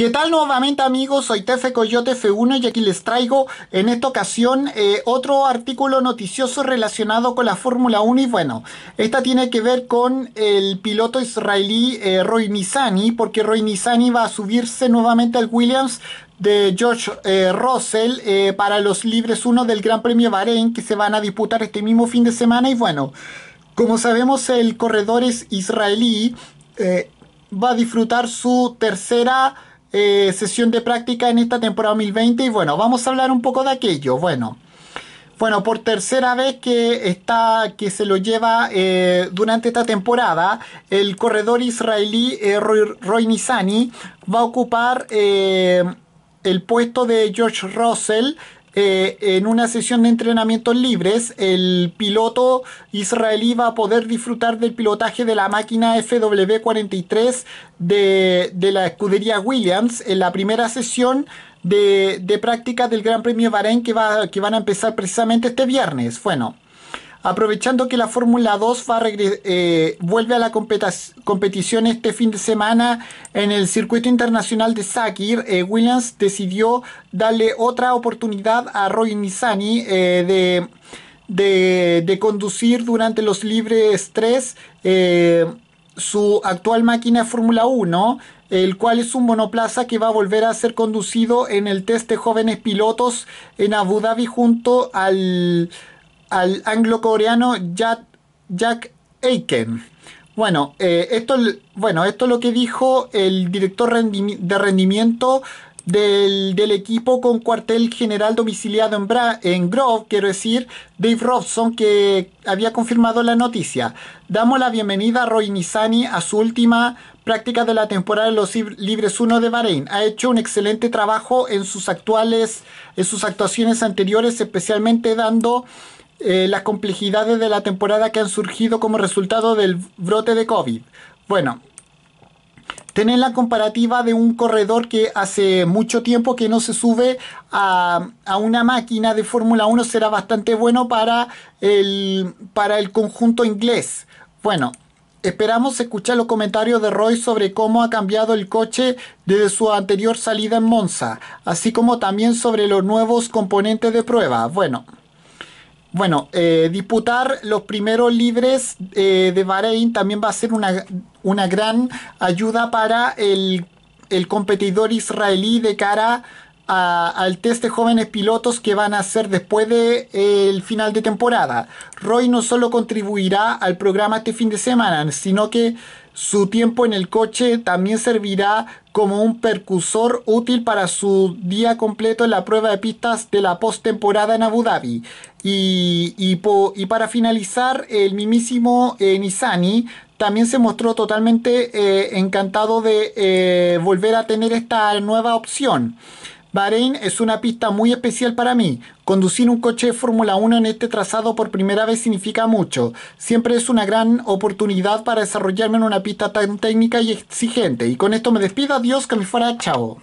¿Qué tal nuevamente amigos? Soy Tefe Coyote F1 y aquí les traigo en esta ocasión eh, otro artículo noticioso relacionado con la Fórmula 1 y bueno, esta tiene que ver con el piloto israelí eh, Roy Nizani porque Roy Nizani va a subirse nuevamente al Williams de George eh, Russell para los libres 1 del Gran Premio Bahrein que se van a disputar este mismo fin de semana y bueno, como sabemos el corredor es israelí, va a disfrutar su tercera eh, sesión de práctica en esta temporada 2020 y bueno, vamos a hablar un poco de aquello. Bueno, bueno por tercera vez que, está, que se lo lleva eh, durante esta temporada, el corredor israelí eh, Roy, Roy va a ocupar el puesto de George Russell eh, en una sesión de entrenamientos libres, el piloto israelí va a poder disfrutar del pilotaje de la máquina FW43 de, la escudería Williams en la primera sesión de, práctica del Gran Premio Bahrein que, va, que van a empezar precisamente este viernes. Bueno. Aprovechando que la Fórmula 2 eh, vuelve a la competición este fin de semana en el circuito internacional de Sakir, eh, Williams decidió darle otra oportunidad a Roy Nissani eh, de, de, conducir durante los libres 3 su actual máquina Fórmula 1 el cual es un monoplaza que va a volver a ser conducido en el test de jóvenes pilotos en Abu Dhabi junto al al anglo-coreano Jack, Aiken. Bueno, eh, esto, bueno, esto es lo que dijo el director de rendimiento del, equipo con cuartel general domiciliado en, Bra en Grove, quiero decir, Dave Robson, que había confirmado la noticia. Damos la bienvenida a Roy Nisani a su última práctica de la temporada de los Libres 1 de Bahrein. Ha hecho un excelente trabajo en sus actuales, en sus actuaciones anteriores, especialmente dando eh, las complejidades de la temporada que han surgido como resultado del brote de COVID. Bueno, tener la comparativa de un corredor que hace mucho tiempo que no se sube a, una máquina de Fórmula 1 será bastante bueno para el, para el conjunto inglés. Bueno, esperamos escuchar los comentarios de Roy sobre cómo ha cambiado el coche desde su anterior salida en Monza, así como también sobre los nuevos componentes de prueba. Bueno. Bueno, eh, disputar los primeros libres eh, de Bahrein también va a ser una, gran ayuda para el, competidor israelí de cara al test de jóvenes pilotos que van a hacer después de, el final de temporada. Roy no solo contribuirá al programa este fin de semana, sino que su tiempo en el coche también servirá como un percursor útil para su día completo en la prueba de pistas de la postemporada en Abu Dhabi. Y, para finalizar, el mismísimo eh, Nisani también se mostró totalmente eh, encantado de eh, volver a tener esta nueva opción. Bahrein es una pista muy especial para mí. Conducir un coche de Fórmula 1 en este trazado por primera vez significa mucho. Siempre es una gran oportunidad para desarrollarme en una pista tan técnica y exigente. Y con esto me despido. Adiós, que me fuera. Chao.